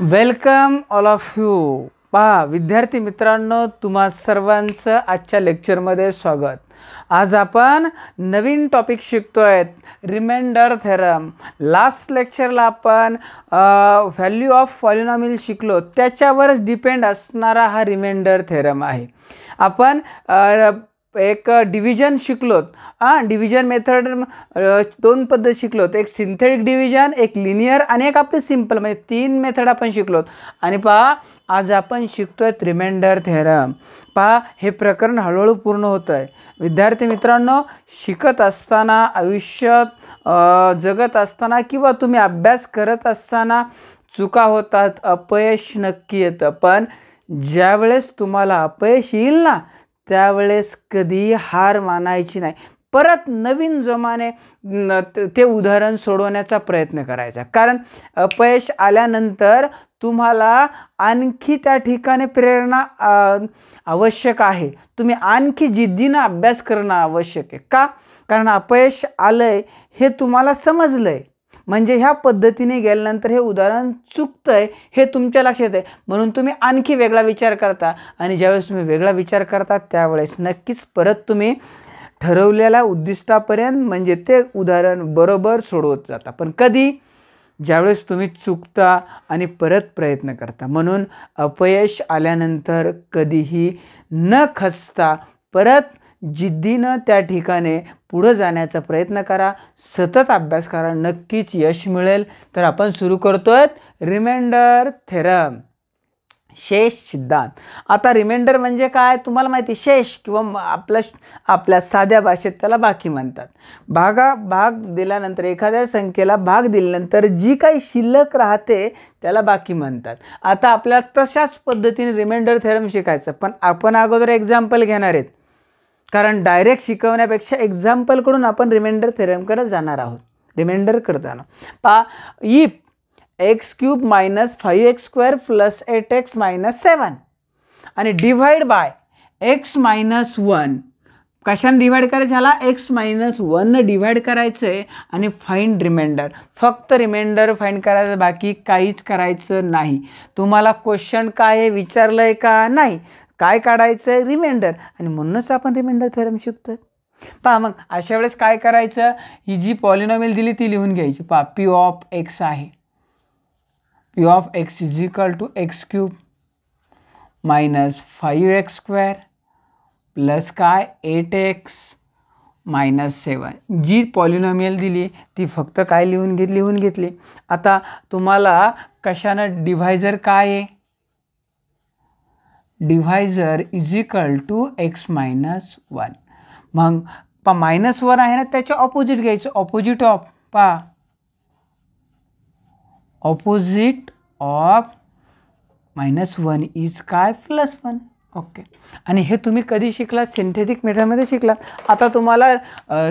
Welcome all of you पहा विद्यार्थी मित्रांनो तुम्हा सर्वांचं आजच्या लेक्चरमध्ये स्वागत आज आपण नवीन टॉपिक शिकतो आहेत रिमाइंडर थेरम लास्ट लेक्चरला आपण व्हॅल्यू ऑफ फॉलिनॉमिल शिकलो त्याच्यावरच डिपेंड असणारा हा रिमाइंडर थेरम आहे आपण एक डिव्हिजन शिकलोत हां डिव्हिजन मेथड दोन पद्धत शिकलोत एक सिंथेटिक डिव्हिजन एक लिनियर आणि एक आपली सिम्पल म्हणजे तीन मेथड आपण शिकलोत आणि पहा आज आपण शिकतोय रिमाइंडर थेरम पहा हे प्रकरण हळूहळू पूर्ण होतं आहे विद्यार्थी मित्रांनो शिकत असताना आयुष्यात जगत असताना किंवा तुम्ही अभ्यास करत असताना चुका होतात अपयश नक्की येतं पण ज्यावेळेस तुम्हाला अपयश येईल ना त्यावेळेस कधी हार मानायची नाही परत नवीन जमाने ते उदाहरण सोडवण्याचा प्रयत्न करायचा कारण अपयश आल्यानंतर तुम्हाला आणखी त्या ठिकाणी प्रेरणा आवश्यक आहे तुम्ही आणखी जिद्दीनं अभ्यास करणं आवश्यक आहे का कारण अपयश आलं हे तुम्हाला समजलं म्हणजे ह्या पद्धतीने गेल्यानंतर हे उदाहरण चुकतं आहे हे तुमच्या लक्षात आहे म्हणून तुम्ही आणखी वेगळा विचार करता आणि ज्यावेळेस तुम्ही वेगळा विचार करता त्यावेळेस नक्कीच परत तुम्ही ठरवलेल्या उद्दिष्टापर्यंत म्हणजे ते उदाहरण बरोबर सोडवत जाता पण कधी ज्यावेळेस तुम्ही चुकता आणि परत प्रयत्न करता म्हणून अपयश आल्यानंतर कधीही न खचता परत जिद्दीनं त्या ठिकाणी पुढं जाण्याचा प्रयत्न करा सतत अभ्यास करा नक्कीच यश मिळेल तर आपण सुरू करतो आहेत रिमाइंडर थेरम शेष सिद्धांत आता रिमाइंडर म्हणजे काय तुम्हाला माहिती शेष किंवा आपल्या आपल्या साध्या भाषेत त्याला बाकी म्हणतात भागा भाग दिल्यानंतर एखाद्या संख्येला भाग दिल्यानंतर जी काही शिल्लक राहते त्याला बाकी म्हणतात आता आपल्याला तशाच पद्धतीने रिमाइंडर थेरम शिकायचं पण आपण अगोदर एक्झाम्पल घेणार आहेत कारण डायरेक्ट शिकवण्यापेक्षा एक्झाम्पलकडून आपण रिमाइंडर थेरमकडे जाणार आहोत रिमाइंडर करताना पा if x cube minus five x square plus eight x minus seven आणि divide by x minus one कशाने डिवाइड करायचं झाला एक्स मायनस वन डिव्हाइड करायचं आहे आणि फाईंड रिमाइंडर फक्त रिमाइंडर फाईंड करायचं बाकी काहीच करायचं नाही तुम्हाला क्वेश्चन काय आहे विचारलं आहे का नाही काय काढायचं आहे रिमाइंडर आणि म्हणूनच आपण रिमाइंडर थेरम शिकतो पहा मग अशा वेळेस काय करायचं ही जी पॉलिनॉमिल दिली ती लिहून घ्यायची पहा पी ऑफ एक्स आहे P of x is equal to x cube minus five x square plus काय एट एक्स मायनस सेवन जी पॉलिनॉमियल दिली ती फक्त काय लिहून घेत लिहून घेतली आता तुम्हाला कशानं डिव्हायझर काय आहे divisor is equal to x minus one मग पा मायनस वन आहे ना त्याच्या ऑपोजिट घ्यायचं ऑपोजिट ऑफ पा opposite of minus one is काय प्लस वन ओके आणि हे तुम्ही कधी शिकलात सिंथेटिक मेथडमध्ये शिकलात आता तुम्हाला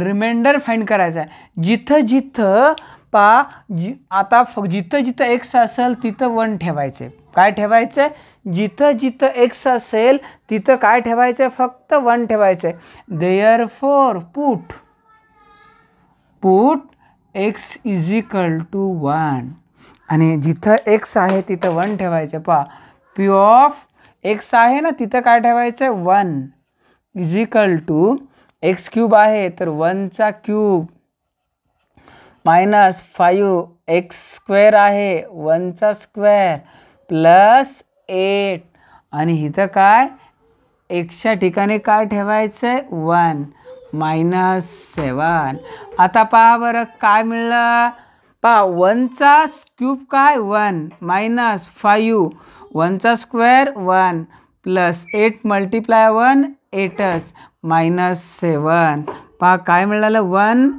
रिमाइंडर फाईंड करायचं आहे जिथं जिथं पा जि आता फ जिथं जिथं एक्स असेल तिथं वन आहे काय ठेवायचं आहे जिथं जिथं एक्स असेल तिथं काय ठेवायचं फक्त वन ठेवायचं आहे therefore put put x is equal to one आणि जिथं एक्स आहे तिथं वन ठेवायचं पहा पी ऑफ एक्स आहे ना तिथं काय ठेवायचं आहे one is equal to x cube आहे तर वनचा cube minus five x square आहे वनचा स्क्वेअर प्लस एट आणि इथं काय एक्सच्या ठिकाणी काय ठेवायचं आहे वन मायनस सेवन आता पहा बरं काय मिळलं पहा वनचा क्यूब काय वन मायनस फायू वनचा square one plus eight multiply one एटच मायनस सेवन पहा काय मिळालं one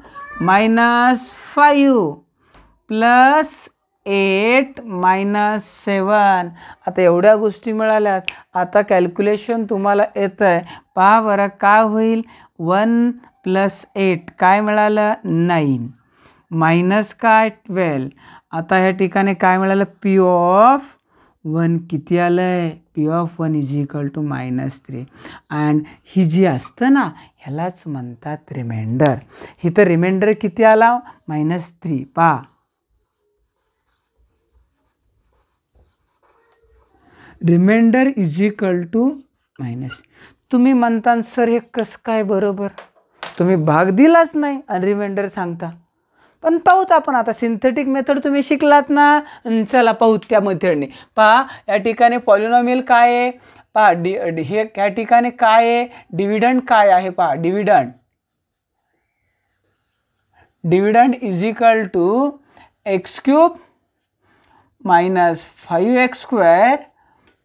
minus five plus eight minus seven आता एवढ्या गोष्टी मिळाल्यात आता कॅल्क्युलेशन तुम्हाला येतं आहे पहा बरं का होईल वन प्लस एट काय मिळालं नाईन मायनस काय ट्वेल्व आता ह्या ठिकाणी काय मिळालं पी ऑफ वन किती आलं आहे P of one is equal to minus three and ही जी असतं ना ह्यालाच म्हणतात रिमाइंडर ही तर रिमाइंडर किती आला मायनस थ्री पा remainder is equal to minus तुम्ही म्हणता सर हे कसं काय बरोबर तुम्ही भाग दिलाच नाही आणि रिमाइंडर सांगता पण पाहूत आपण आता सिंथेटिक मेथड तुम्ही शिकलात ना चला पाहूत त्या मेथडने पहा या ठिकाणी पॉलिनॉमिल काय आहे पहा डि हे या ठिकाणी काय आहे डिव्हिडंड काय आहे पहा dividend dividend is equal to x cube minus five x square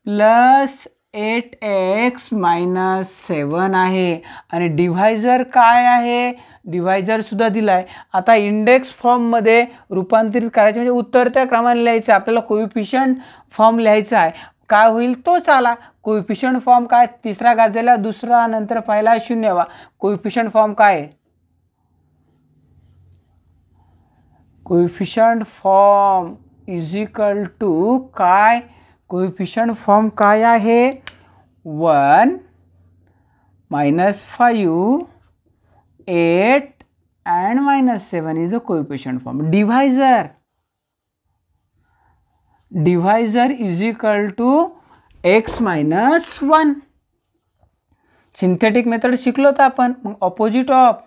plus eight x minus seven आहे आणि डिव्हायझर काय आहे डिव्हायझरसुद्धा दिला आहे आता इंडेक्स फॉर्ममध्ये रूपांतरित करायचे म्हणजे त्या क्रमाने लिहायचं आहे आपल्याला कोविफिशंट फॉर्म लिहायचा आहे काय होईल तोच आला कोविफिशंट फॉर्म काय तिसरा गाजलेला दुसरा नंतर पहिला शून्यवा कोविफिशंट फॉर्म काय आहे coefficient form is equal to काय कोइफिशन फॉर्म काय आहे one minus five eight and minus seven is a coefficient form divisor divisor is equal to x minus one synthetic method शिकलो तर आपण मग opposite of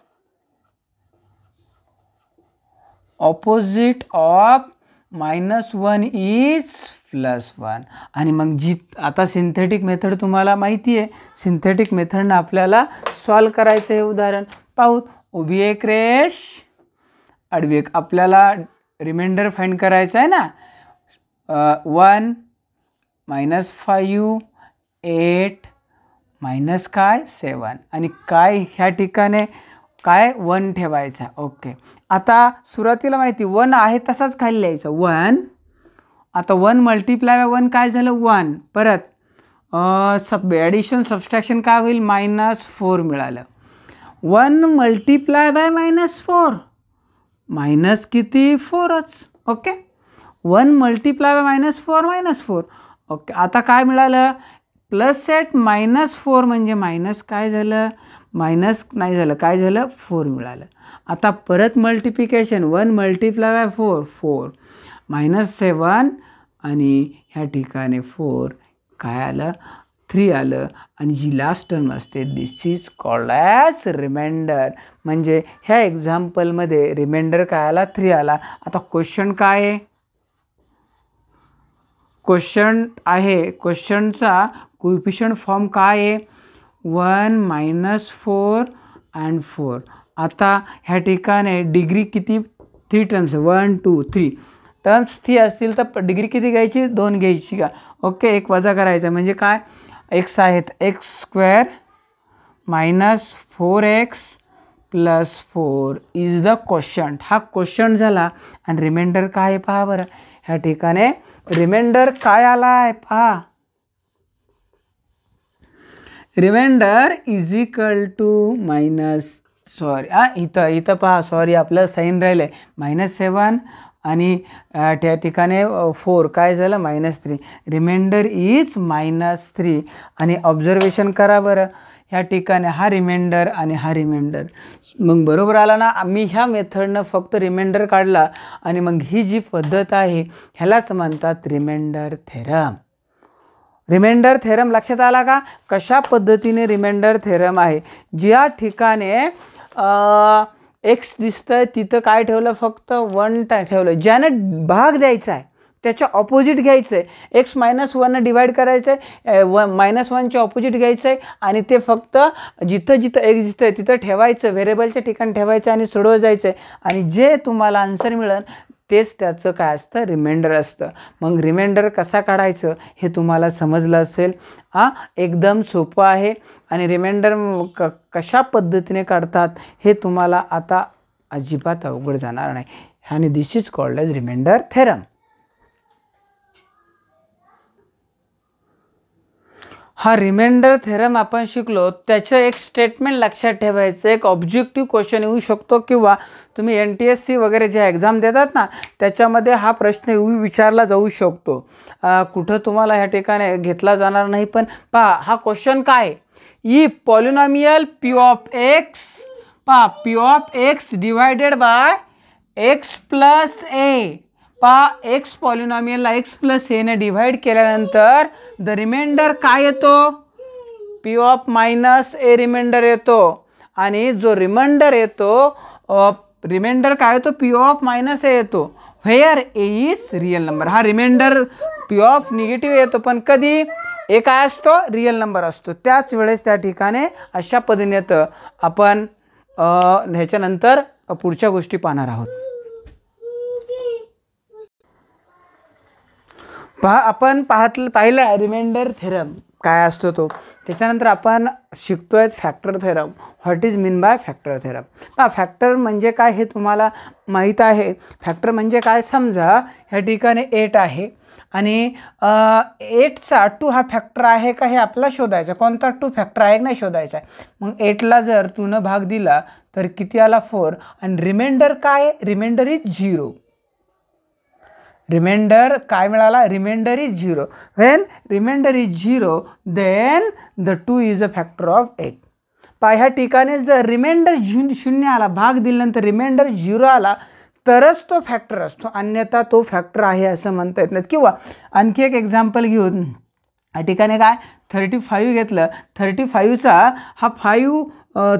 opposite of minus one is plus one आणि मग जी आता synthetic method तुम्हाला माहिती आहे सिंथेटिक मेथडनं आपल्याला सॉल्व करायचं हे उदाहरण पाहू उभी एक रेश आडवी एक आपल्याला रिमाइंडर फाईंड करायचं आहे ना one minus five eight minus काय सेवन आणि काय ह्या ठिकाणी काय वन ठेवायचा ओके आता सुरुवातीला माहिती वन आहे तसाच खाली लिहायचं वन आता वन मल्टिप्लाय बाय वन काय झालं वन परत सब ॲडिशन सबस्ट्रॅक्शन काय होईल मायनस फोर मिळालं one multiply by minus four minus किती फोरच okay one multiply by minus four minus four okay आता काय मिळालं प्लस सेट मायनस फोर म्हणजे मायनस काय झालं मायनस नाही झालं काय झालं फोर मिळालं आता परत multiplication one multiply by four four minus seven आणि ह्या ठिकाणी फोर काय आलं थ्री आलं आणि जी लास्ट टर्म असते this is called as remainder म्हणजे ह्या एक्झाम्पलमध्ये रिमाइंडर काय आला थ्री आला आता क्वेश्चन काय आहे क्वेश्चन आहे क्वेश्चनचा क्विपिशन फॉर्म काय आहे one minus four and four आता ह्या ठिकाणी डिग्री किती three terms one two three terms three असतील तर डिग्री किती घ्यायची दोन घ्यायची का ओके एक वजा करायचा म्हणजे काय एक्स आहेत x square minus four x plus four is the question हा क्वेश्चन झाला आणि रिमाइंडर काय पहा बरं ह्या ठिकाणी रिमाइंडर काय आलाय पहा remainder is equal to minus sorry हा इथं इथं पहा सॉरी आपलं साईन राहिलं आहे मायनस सेवन आणि त्या ठिकाणी फोर काय झालं minus three remainder is minus three आणि ऑब्झर्वेशन करा बरं ह्या ठिकाणी हा रिमाइंडर आणि हा रिमाइंडर मग बरोबर आला ना मी ह्या मेथडनं फक्त रिमाइंडर काढला आणि मग ही जी पद्धत आहे ह्यालाच म्हणतात रिमाइंडर थेरम रिमाइंडर थेरम लक्षात आला का कशा पद्धतीने रिमाइंडर थेरम आहे ज्या ठिकाणी एक्स दिसतं तिथं काय ठेवलं फक्त वन टाय ठेवलं ज्यानं भाग द्यायचा आहे त्याच्या ऑपोजिट घ्यायचं आहे एक्स मायनस वन डिवाईड करायचं आहे व मायनस वनच्या ऑपोजिट घ्यायचं आहे आणि ते फक्त जिथं जिथं एक्स जिथं आहे तिथं ठेवायचं व्हेरेबलच्या ठिकाणी ठेवायचं आणि सोडवं जायचं आहे आणि जे तुम्हाला आन्सर मिळेल तेच त्याचं काय असतं रिमाइंडर असतं मग रिमाइंडर कसा काढायचं हे तुम्हाला समजलं असेल हां एकदम सोपं आहे आणि रिमाइंडर क कशा पद्धतीने काढतात हे तुम्हाला आता अजिबात अवघड जाणार नाही आणि this is called as remainder theorem हा रिमाइंडर थेरम आपण शिकलो त्याचं एक स्टेटमेंट लक्षात ठेवायचं एक ऑब्जेक्टिव्ह क्वेश्चन येऊ शकतो किंवा तुम्ही एन टी एस सी वगैरे जे एक्झाम देतात ना त्याच्यामध्ये हा प्रश्न येऊ विचारला जाऊ शकतो कुठं तुम्हाला ह्या ठिकाणी घेतला जाणार नाही पण पहा हा क्वेश्चन काय ई पॉलिनॉमियल पी ऑफ एक्स पहा P of x divided by x plus a पा एक्स पॉलिनॉमियलला एक्स प्लस एने डिव्हाइड केल्यानंतर द रिमाइंडर काय येतो P of minus a remainder येतो आणि जो रिमाइंडर येतो रिमाइंडर काय येतो पी ऑफ मायनस ए येतो where a is real number हा रिमाइंडर पी ऑफ निगेटिव्ह येतो पण कधी ए काय असतो रिअल नंबर असतो त्याच वेळेस त्या ठिकाणी अशा पद्धतीने येतं आपण ह्याच्यानंतर पुढच्या गोष्टी पाहणार आहोत पहा आपण पाहत पाहिलं रिमाइंडर थेरम काय असतो तो त्याच्यानंतर आपण शिकतो आहेत factor theorem what is mean by factor theorem पहा फॅक्टर म्हणजे काय हे तुम्हाला माहीत आहे फॅक्टर म्हणजे काय समजा ह्या ठिकाणी एट आहे आणि एटचा टू हा फॅक्टर आहे का हे आपला शोधायचा कोणता टू फॅक्टर आहे नाही शोधायचा आहे मग एटला जर तूनं भाग दिला तर किती आला फोर आणि रिमाइंडर काय रिमाइंडर इज झिरो रिमाइंडर काय मिळाला remainder is zero when remainder is zero then the two is a factor of eight पा ह्या ठिकाणी जर रिमाइंडर झु शून्य आला भाग दिल्यानंतर रिमाइंडर झिरो आला तरच तो फॅक्टर असतो अन्यथा तो फॅक्टर आहे असं म्हणता येत नाहीत किंवा आणखी एक एक्झाम्पल घेऊन या ठिकाणी काय थर्टी फाईव्ह घेतलं थर्टी फाईव्हचा हा फाईव्ह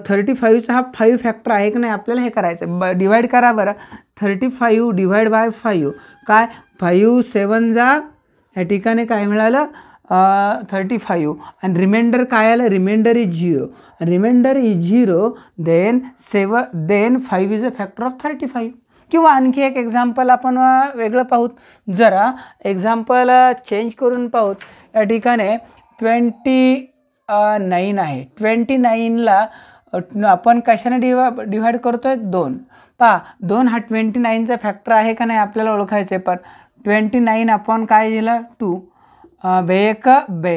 थर्टी फाईव्हचा हा फाईव्ह फॅक्टर आहे की नाही आपल्याला हे करायचं आहे ब डिवाईड करा बरं thirty five divide by five काय फाईव्ह सेवन जा या ठिकाणी काय मिळालं थर्टी फाईव्ह आणि रिमाइंडर काय आलं remainder is zero remainder is zero then say then five is a factor of thirty five किंवा आणखी एक एक्झाम्पल आपण वेगळं पाहूत जरा एक्झाम्पल चेंज करून पाहूत या ठिकाणी ट्वेंटी नाईन आहे ट्वेंटी नाईनला आपण कशाने डिवा डिव्हाइड करतो आहे दोन पहा दोन हा ट्वेंटी नाईनचा फॅक्टर आहे का नाही आपल्याला ओळखायचं आहे पण ट्वेंटी नाईन आपण काय दिलं टू बेक बे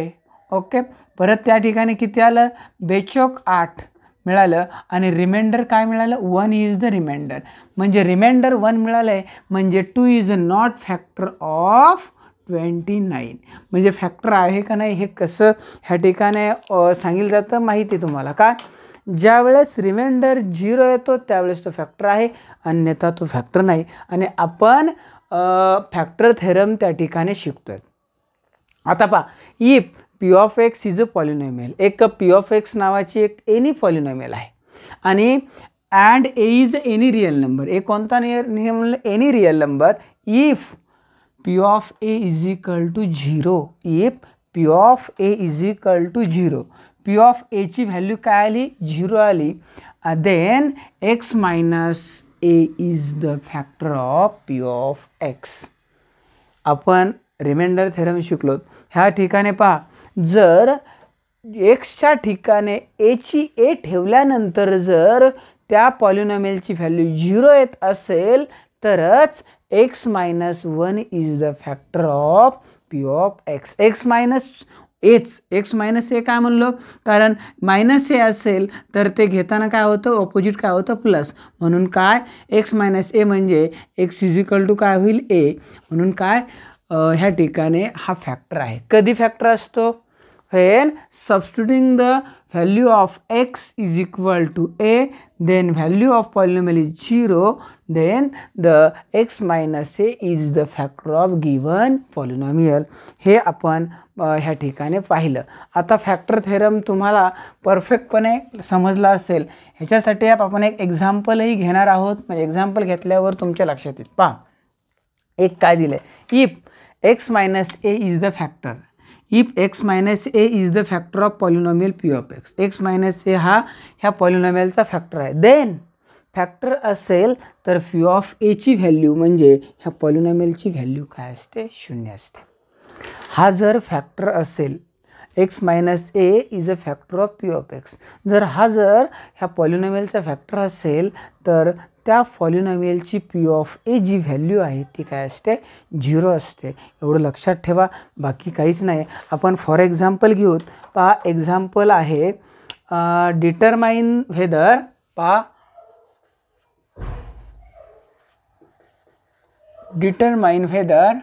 ओके परत त्या ठिकाणी किती आलं बेचोक आठ मिळालं आणि रिमाइंडर काय मिळालं वन इज द रिमाइंडर म्हणजे रिमाइंडर वन मिळालं आहे म्हणजे two is a not factor of twenty nine म्हणजे फॅक्टर आहे का नाही हे कसं ह्या ठिकाणी सांगितलं जातं माहिती आहे तुम्हाला का ज्यावेळेस रिमाइंडर झिरो येतो त्यावेळेस तो फॅक्टर आहे अन्यथा तो फॅक्टर नाही आणि आपण फॅक्टर थेरम त्या ठिकाणी शिकतो आता पहा if P of x is a polynomial एक पी ऑफ एक्स नावाची एक एनी पॉलिनॉमियल आहे आणि and a is any real number एक कोणता नियर नियम any real number if P of a is equal to zero if P of a is equal to zero P of a ची value काय आली zero आली then x minus a is the factor of P of x आपण remainder theorem शिकलो ह्या ठिकाणी पहा जर एक्सच्या ठिकाणी एची ए ठेवल्यानंतर जर त्या पॉलिनॉमेलची व्हॅल्यू झिरो येत असेल तरच x minus one is the factor of P of x x minus h x minus a काय म्हणलो कारण मायनस ए असेल तर ते घेताना काय होतं ऑपोजिट काय होतं प्लस म्हणून काय एक्स मायनस ए म्हणजे एक्स इज टू काय होईल ए म्हणून काय ह्या ठिकाणी हा फॅक्टर आहे कधी फॅक्टर असतो when substituting the value of x is equal to a, then value of polynomial is 0, then the x minus a is the factor of given polynomial. हे आपण ह्या ठिकाणी पाहिलं आता फॅक्टर थेरम तुम्हाला परफेक्टपणे समजला असेल ह्याच्यासाठी आपण एक एक्झाम्पलही घेणार आहोत म्हणजे एक्झाम्पल घेतल्यावर तुमच्या लक्षात येईल पहा एक काय दिलं आहे if x minus a is the factor if x minus a is the factor of polynomial P of x x minus a हा ह्या पॉलिनॉमियलचा फॅक्टर आहे देन फॅक्टर असेल तर पी ऑफ एची व्हॅल्यू म्हणजे ह्या पॉलिनॉमियलची व्हॅल्यू काय असते शून्य असते हा जर फॅक्टर असेल x minus a is a factor of P of x जर हा जर ह्या पॉलिनॉमियलचा फॅक्टर असेल तर त्या फॉलिनॉमियलची पी ऑफ ए जी व्हॅल्यू आहे ती काय असते झिरो असते एवढं लक्षात ठेवा बाकी काहीच नाही आपण फॉर एक्झाम्पल घेऊत पा एक्झाम्पल आहे डिटरमाइन व्हेदर पा determine whether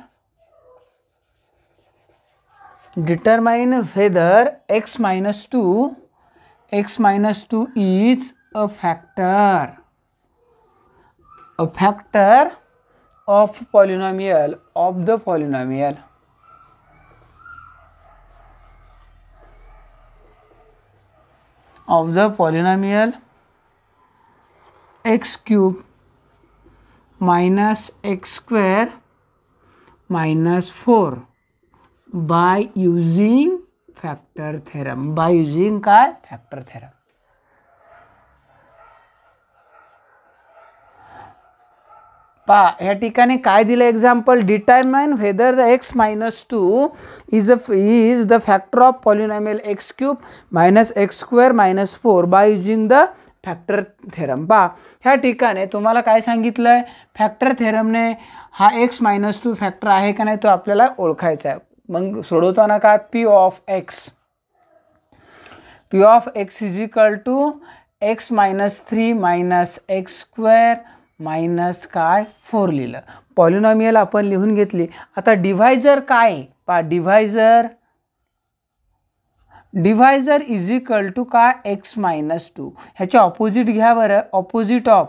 determine whether x minus two x minus two is a factor a factor of polynomial of the polynomial of the polynomial x cube minus x square minus four by using factor theorem by using काय factor theorem पा ह्या ठिकाणी काय दिलं example determine whether the x minus two is a is the factor of polynomial x cube minus x square minus four by using the factor theorem पा ह्या ठिकाणी तुम्हाला काय सांगितलं आहे फॅक्टर थेरमने हा एक्स मायनस टू फॅक्टर आहे का नाही तो आपल्याला ओळखायचा आहे मग सोडवताना काय p of x p of x is equal to x minus three minus x square minus काय फोर लिहिलं पॉलिनॉमियल आपण लिहून घेतली आता डिव्हायझर काय पा divisor divisor is equal to काय एक्स मायनस टू ह्याच्या ऑपोजिट घ्या बरं opposite of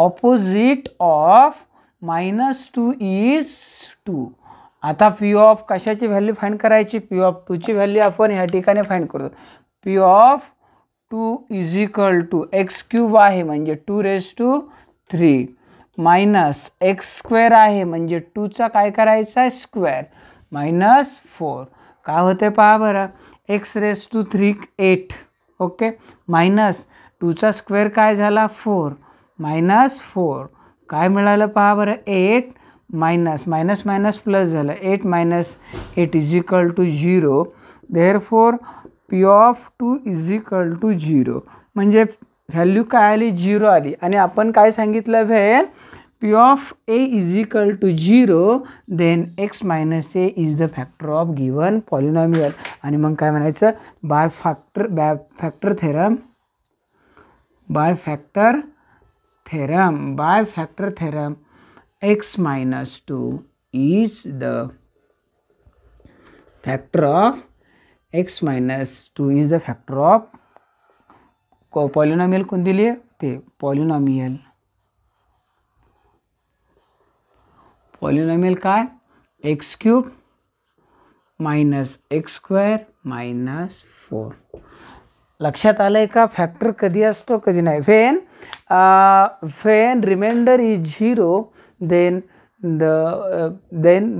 opposite of minus two is two आता पी ऑफ कशाची व्हॅल्यू फाईंड करायची पी ऑफ टूची व्हॅल्यू आपण ह्या ठिकाणी फाईंड करतो p of two is equal to x cube आहे म्हणजे two raise to three minus x square आहे म्हणजे टूचा काय करायचा आहे स्क्वेअर मायनस फोर काय होते पहा बरं x raise to three eight okay minus टूचा स्क्वेअर काय झाला फोर मायनस फोर काय मिळालं पहा बरं eight minus minus minus plus झालं eight minus eight is equal to zero therefore p of two is equal to zero म्हणजे value काय आली झिरो आली आणि आपण काय सांगितलं when p of a is equal to zero then x minus a is the factor of given polynomial आणि मग काय म्हणायचं by factor by factor theorem by factor theorem by factor theorem x minus two is the factor of x minus two is the factor of को polynomial कोण दिली आहे ते polynomial polynomial काय x cube minus x square minus four लक्षात आलं आहे का फॅक्टर कधी असतो कधी नाही when when remainder is zero then the then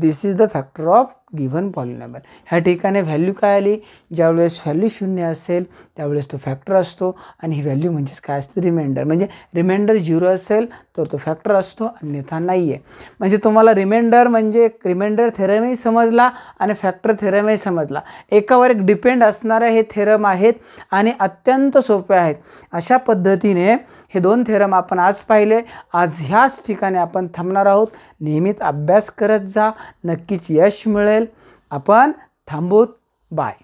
this is the factor of given polynomial ह्या ठिकाणी व्हॅल्यू काय आली ज्यावेळेस व्हॅल्यू शून्य असेल त्यावेळेस तो फॅक्टर असतो आणि ही व्हॅल्यू म्हणजेच काय असते रिमाइंडर म्हणजे रिमाइंडर झिरो असेल तर तो फॅक्टर असतो अन्यथा नाही आहे म्हणजे तुम्हाला रिमाइंडर म्हणजे रिमाइंडर थेरमही समजला आणि फॅक्टर थेरमही समजला एकावर एक डिपेंड असणारे हे थेरम आहेत आणि अत्यंत सोपे आहेत अशा पद्धतीने हे दोन थेरम आपण आज पाहिले आज ह्याच ठिकाणी आपण थांबणार आहोत नियमित अभ्यास करत जा नक्कीच यश मिळेल आपण थांबूत बाय